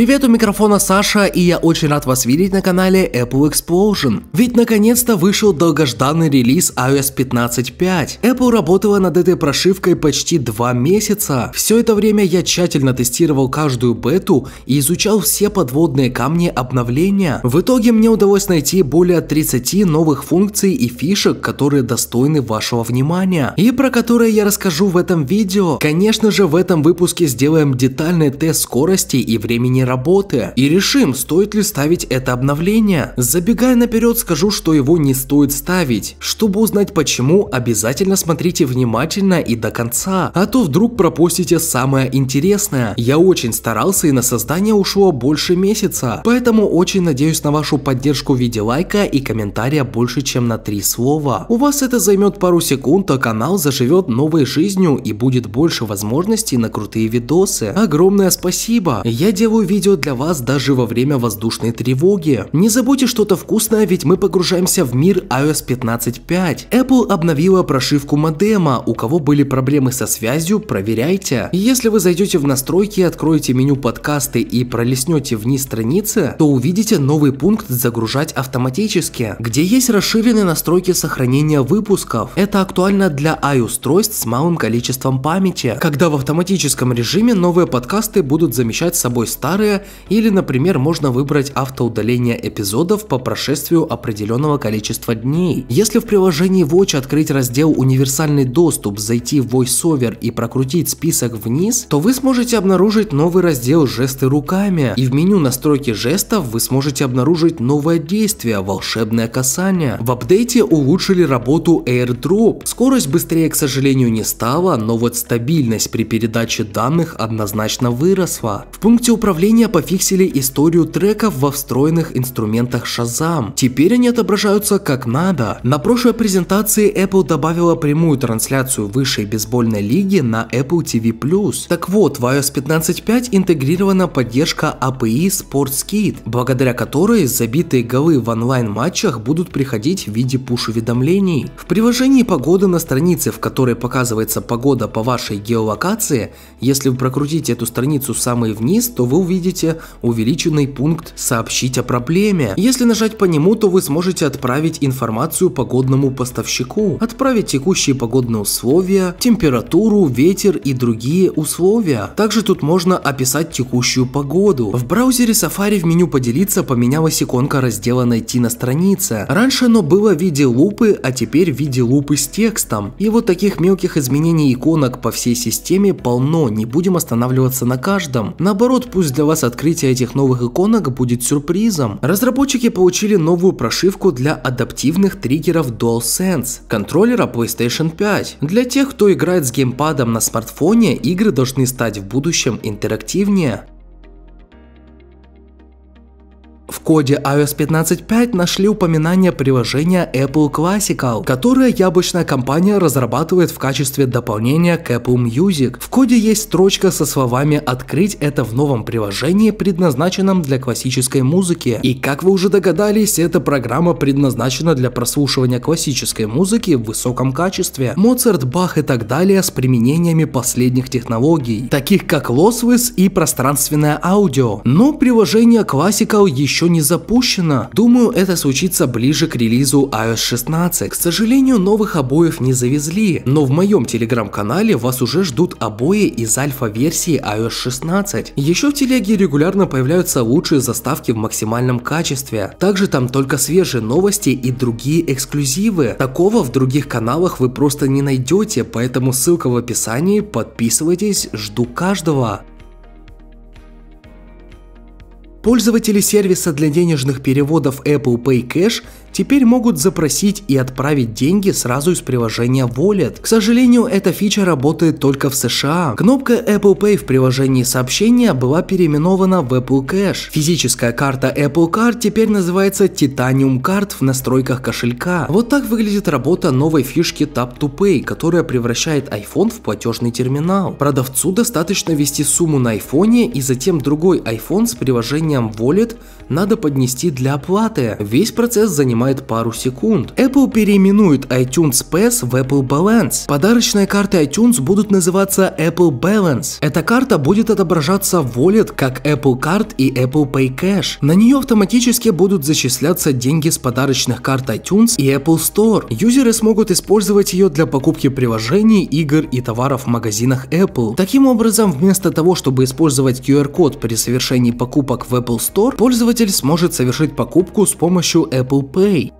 Привет, у микрофона Саша, и я очень рад вас видеть на канале Apple Explosion. Ведь наконец-то вышел долгожданный релиз iOS 15.5. Apple работала над этой прошивкой почти два месяца. Все это время я тщательно тестировал каждую бету и изучал все подводные камни обновления. В итоге мне удалось найти более 30 новых функций и фишек, которые достойны вашего внимания, и про которые я расскажу в этом видео. Конечно же, в этом выпуске сделаем детальный тест скорости и времени работы и решим, стоит ли ставить это обновление. Забегая наперед, скажу, что его не стоит ставить. Чтобы узнать почему, обязательно смотрите внимательно и до конца, а то вдруг пропустите самое интересное. Я очень старался и на создание ушло больше месяца, поэтому очень надеюсь на вашу поддержку в виде лайка и комментария больше, чем на три слова. У вас это займет пару секунд, а канал заживет новой жизнью и будет больше возможностей на крутые видосы. Огромное спасибо! Я делаю видео идет для вас даже во время воздушной тревоги. Не забудьте что-то вкусное, ведь мы погружаемся в мир iOS 15.5. Apple обновила прошивку модема, у кого были проблемы со связью, проверяйте. Если вы зайдете в настройки, откроете меню подкасты и пролистнете вниз страницы, то увидите новый пункт «Загружать автоматически», где есть расширенные настройки сохранения выпусков. Это актуально для i-устройств с малым количеством памяти, когда в автоматическом режиме новые подкасты будут замещать с собой старые старые, или, например, можно выбрать автоудаление эпизодов по прошествию определенного количества дней. Если в приложении Watch открыть раздел «Универсальный доступ», зайти в VoiceOver и прокрутить список вниз, то вы сможете обнаружить новый раздел «Жесты руками», и в меню настройки жестов вы сможете обнаружить новое действие «Волшебное касание». В апдейте улучшили работу AirDrop. Скорость быстрее, к сожалению, не стала, но вот стабильность при передаче данных однозначно выросла. В пункте управления обновления пофиксили историю треков во встроенных инструментах Shazam. Теперь они отображаются как надо. На прошлой презентации Apple добавила прямую трансляцию высшей бейсбольной лиги на Apple TV+. Так вот, в iOS 15.5 интегрирована поддержка API SportsKit, благодаря которой забитые голы в онлайн-матчах будут приходить в виде пуш-уведомлений. В приложении погоды на странице, в которой показывается погода по вашей геолокации, если вы прокрутите эту страницу самый вниз, то вы увидите видите увеличенный пункт «Сообщить о проблеме». Если нажать по нему, то вы сможете отправить информацию погодному поставщику, отправить текущие погодные условия, температуру, ветер и другие условия. Также тут можно описать текущую погоду. В браузере Safari в меню «Поделиться» поменялась иконка раздела «Найти на странице». Раньше оно было в виде лупы, а теперь в виде лупы с текстом. И вот таких мелких изменений иконок по всей системе полно, не будем останавливаться на каждом. Наоборот, пусть для вас открытие этих новых иконок будет сюрпризом. Разработчики получили новую прошивку для адаптивных триггеров DualSense, контроллера PlayStation 5. Для тех, кто играет с геймпадом на смартфоне, игры должны стать в будущем интерактивнее. В коде iOS 15.5 нашли упоминание приложения Apple Classical, которое яблочная компания разрабатывает в качестве дополнения к Apple Music. В коде есть строчка со словами «Открыть это в новом приложении, предназначенном для классической музыки». И как вы уже догадались, эта программа предназначена для прослушивания классической музыки в высоком качестве. Моцарт, Бах и так далее с применениями последних технологий, таких как Lossless и пространственное аудио. Но приложение Classical еще еще не запущено. Думаю, это случится ближе к релизу iOS 16. К сожалению, новых обоев не завезли, но в моем телеграм-канале вас уже ждут обои из альфа-версии iOS 16. Еще в телеге регулярно появляются лучшие заставки в максимальном качестве. Также там только свежие новости и другие эксклюзивы. Такого в других каналах вы просто не найдете, поэтому ссылка в описании, подписывайтесь, жду каждого. Пользователи сервиса для денежных переводов Apple Pay Cash теперь могут запросить и отправить деньги сразу из приложения Wallet. К сожалению, эта фича работает только в США. Кнопка Apple Pay в приложении сообщения была переименована в Apple Cash. Физическая карта Apple Card теперь называется Titanium Card в настройках кошелька. Вот так выглядит работа новой фишки Tap to Pay, которая превращает iPhone в платежный терминал. Продавцу достаточно ввести сумму на iPhone и затем другой iPhone с приложением Wallet надо поднести для оплаты. Весь процесс занимает занимает пару секунд. Apple переименует iTunes Pass в Apple Balance. Подарочные карты iTunes будут называться Apple Balance. Эта карта будет отображаться в Wallet как Apple Card и Apple Pay Cash. На нее автоматически будут зачисляться деньги с подарочных карт iTunes и Apple Store. Юзеры смогут использовать ее для покупки приложений, игр и товаров в магазинах Apple. Таким образом, вместо того, чтобы использовать QR-код при совершении покупок в Apple Store, пользователь сможет совершить покупку с помощью Apple Pay. see.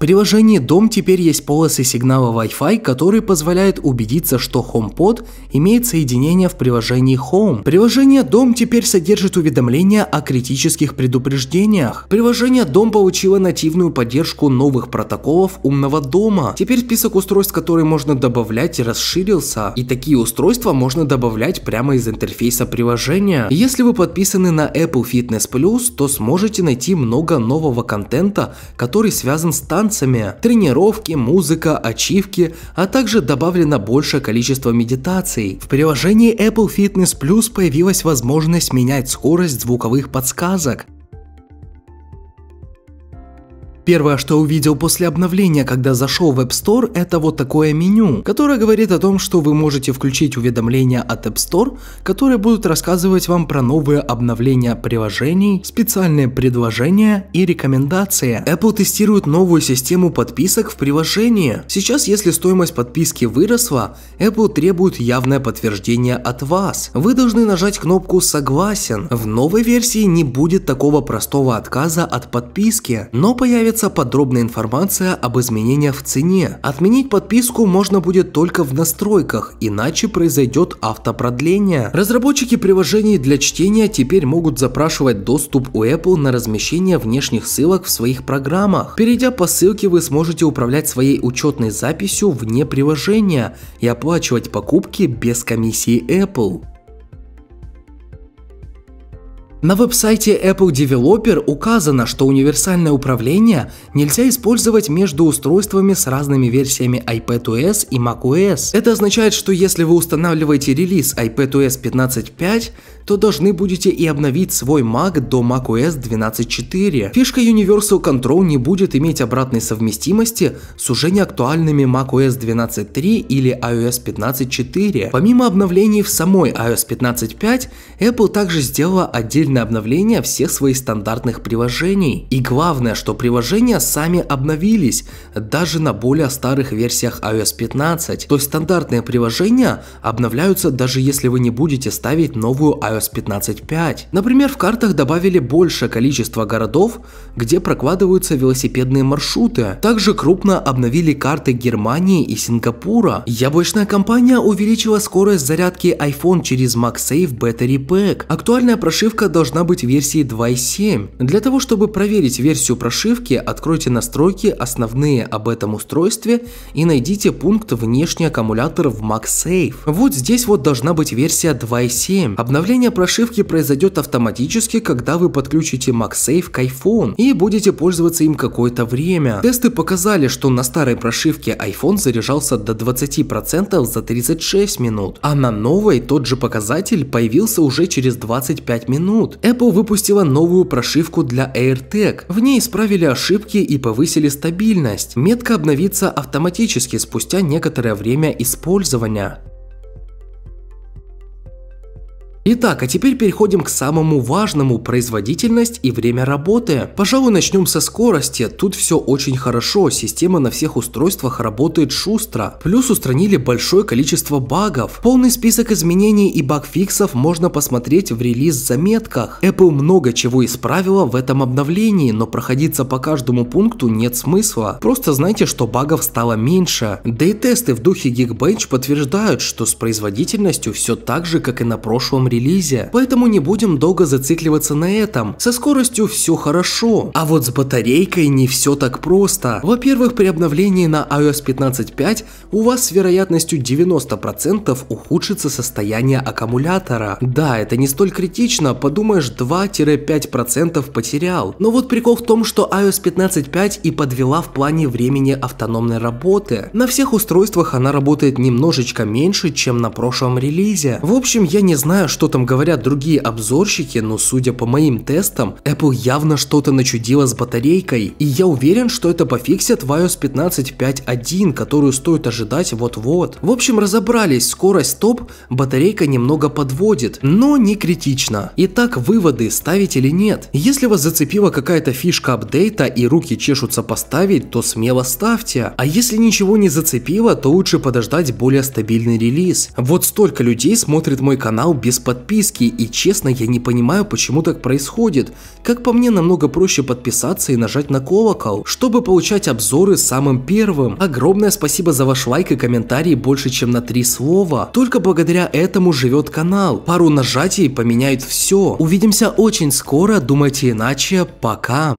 приложении Дом теперь есть полосы сигнала Wi-Fi, которые позволяют убедиться, что HomePod имеет соединение в приложении Home. Приложение Дом теперь содержит уведомления о критических предупреждениях. Приложение Дом получило нативную поддержку новых протоколов умного дома. Теперь список устройств, которые можно добавлять, расширился, и такие устройства можно добавлять прямо из интерфейса приложения. Если вы подписаны на Apple Fitness Plus, то сможете найти много нового контента, который связан с танцами танцами, тренировки, музыка, ачивки, а также добавлено большее количество медитаций. В приложении Apple Fitness Plus появилась возможность менять скорость звуковых подсказок, Первое, что увидел после обновления, когда зашел в App Store, это вот такое меню, которое говорит о том, что вы можете включить уведомления от App Store, которые будут рассказывать вам про новые обновления приложений, специальные предложения и рекомендации. Apple тестирует новую систему подписок в приложении. Сейчас, если стоимость подписки выросла, Apple требует явное подтверждение от вас. Вы должны нажать кнопку «Согласен». В новой версии не будет такого простого отказа от подписки, но появится появится подробная информация об изменениях в цене. Отменить подписку можно будет только в настройках, иначе произойдет автопродление. Разработчики приложений для чтения теперь могут запрашивать доступ у Apple на размещение внешних ссылок в своих программах. Перейдя по ссылке, вы сможете управлять своей учетной записью вне приложения и оплачивать покупки без комиссии Apple. На веб-сайте Apple Developer указано, что универсальное управление нельзя использовать между устройствами с разными версиями iPadOS и macOS. Это означает, что если вы устанавливаете релиз iPadOS 15.5, то должны будете и обновить свой Mac до macOS 12.4. Фишка Universal Control не будет иметь обратной совместимости с уже неактуальными macOS 12.3 или iOS 15.4. Помимо обновлений в самой iOS 15.5, Apple также сделала отдельное обновление всех своих стандартных приложений. И главное, что приложения сами обновились, даже на более старых версиях iOS 15. То есть стандартные приложения обновляются даже если вы не будете ставить новую iOS раз 15 Например, в картах добавили большее количество городов, где прокладываются велосипедные маршруты. Также крупно обновили карты Германии и Сингапура. Яблочная компания увеличила скорость зарядки iPhone через MagSafe Battery Pack. Актуальная прошивка должна быть версии 2.7. Для того, чтобы проверить версию прошивки, откройте настройки «Основные об этом устройстве» и найдите пункт «Внешний аккумулятор в MagSafe». Вот здесь вот должна быть версия 2.7. Обновление Изменение прошивки произойдет автоматически, когда вы подключите MagSafe к iPhone и будете пользоваться им какое-то время. Тесты показали, что на старой прошивке iPhone заряжался до 20% за 36 минут, а на новой тот же показатель появился уже через 25 минут. Apple выпустила новую прошивку для AirTag. В ней исправили ошибки и повысили стабильность. Метка обновится автоматически спустя некоторое время использования. Итак, а теперь переходим к самому важному – производительность и время работы. Пожалуй, начнем со скорости. Тут все очень хорошо, система на всех устройствах работает шустро. Плюс устранили большое количество багов. Полный список изменений и багфиксов можно посмотреть в релиз-заметках. Apple много чего исправила в этом обновлении, но проходиться по каждому пункту нет смысла. Просто знайте, что багов стало меньше. Да и тесты в духе Geekbench подтверждают, что с производительностью все так же, как и на прошлом релизе, поэтому не будем долго зацикливаться на этом. Со скоростью все хорошо, а вот с батарейкой не все так просто. Во-первых, при обновлении на iOS 15.5 у вас с вероятностью 90% ухудшится состояние аккумулятора. Да, это не столь критично, подумаешь 2-5% потерял. Но вот прикол в том, что iOS 15.5 и подвела в плане времени автономной работы. На всех устройствах она работает немножечко меньше, чем на прошлом релизе. В общем, я не знаю, что что там говорят другие обзорщики, но судя по моим тестам, Apple явно что-то начудила с батарейкой, и я уверен, что это пофиксят в iOS 15.5.1, которую стоит ожидать вот-вот. В общем, разобрались, скорость топ, батарейка немного подводит, но не критично. Итак, выводы ставить или нет. Если вас зацепила какая-то фишка апдейта и руки чешутся поставить, то смело ставьте. А если ничего не зацепило, то лучше подождать более стабильный релиз. Вот столько людей смотрит мой канал без подписчиков подписки, и честно, я не понимаю, почему так происходит. Как по мне, намного проще подписаться и нажать на колокол, чтобы получать обзоры самым первым. Огромное спасибо за ваш лайк и комментарий больше, чем на три слова. Только благодаря этому живет канал. Пару нажатий поменяет все. Увидимся очень скоро, думайте иначе, пока.